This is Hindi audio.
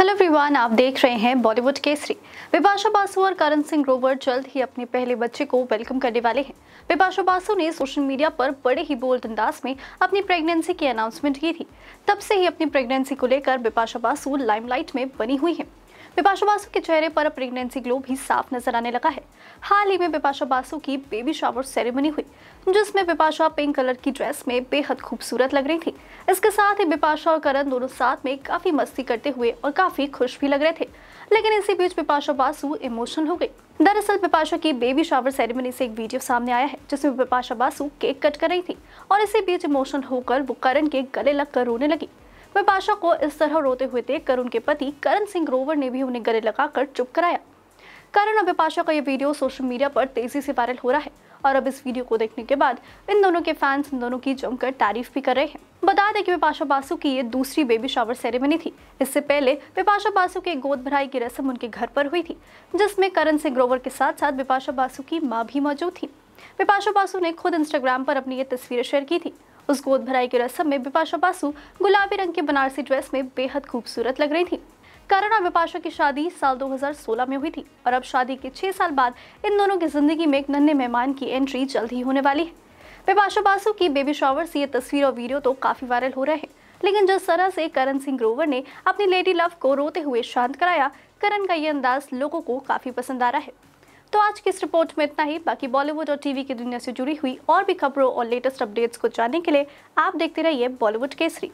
हेलो एवरीवन आप देख रहे हैं बॉलीवुड केसरी विपाशा बासु और करण सिंह ग्रोवर जल्द ही अपने पहले बच्चे को वेलकम करने वाले हैं विपाशा बासु ने सोशल मीडिया पर बड़े ही बोल्ड अंदाज में अपनी प्रेगनेंसी की अनाउंसमेंट की थी तब से ही अपनी प्रेगनेंसी को लेकर विपाशा बासु लाइमलाइट में बनी हुई है बिपाशा बासु के चेहरे पर प्रेगनेंसी ग्लो भी साफ नजर आने लगा है हाल ही में बिपाशा बासु की बेबी शावर सेरेमनी हुई जिसमें बिपाशा पिंक कलर की ड्रेस में बेहद खूबसूरत लग रही थी इसके साथ ही बिपाशा और करण दोनों साथ में काफी मस्ती करते हुए और काफी खुश भी लग रहे थे लेकिन इसी बीच बिपाशा बासु इमोशनल हो गई दरअसल बिपाशा की बेबी शावर सेरेमनी से एक वीडियो सामने आया है जिसमें बिपाशा बासु केक कट कर रही थी और इसी बीच इमोशनल होकर वो करण के गले लगकर रोने लगी वह बादशाह को इस तरह रोते हुए कर उनके पति करण सिंह ग्रोवर ने भी उन्हें गले लगाकर चुप कराया करण और बिपाशा का यह वीडियो सोशल मीडिया पर तेजी से वायरल हो रहा है और अब इस वीडियो को देखने के बाद इन दोनों के फैंस इन दोनों की जमकर तारीफ भी कर रहे हैं बता दें कि बिपाशा बासु की ये दूसरी बेबी शावर सेरेमनी थी इससे पहले विपाशा बासु के गोद भराई की रस्म उनके घर पर हुई थी जिसमें करण सिंह ग्रोवर के साथ साथ बिपाशा बासु की माँ भी मौजूद थी बिपाशा बासु ने खुद इंस्टाग्राम पर अपनी ये तस्वीरें शेयर की थी उस गोद भराई की रस्म में बिपाशा बासु गुलाबी रंग के बनारसी ड्रेस में बेहद खूबसूरत लग रही थी करण और बिपाशा की शादी साल 2016 में हुई थी और अब शादी के छह साल बाद इन दोनों की जिंदगी में एक नन्हे मेहमान की एंट्री जल्द ही होने वाली है बिपाशा बासु की बेबी शॉवर से ये तस्वीर और वीडियो तो काफी वायरल हो रहे हैं लेकिन जिस तरह से करण सिंह ग्रोवर ने अपनी लेडी लव को रोते हुए शांत कराया करण का ये अंदाज लोगों को काफी पसंद आ रहा है तो आज की इस रिपोर्ट में इतना ही बाकी बॉलीवुड और टीवी की दुनिया से जुड़ी हुई और भी खबरों और लेटेस्ट अपडेट्स को जानने के लिए आप देखते रहिए बॉलीवुड केसरी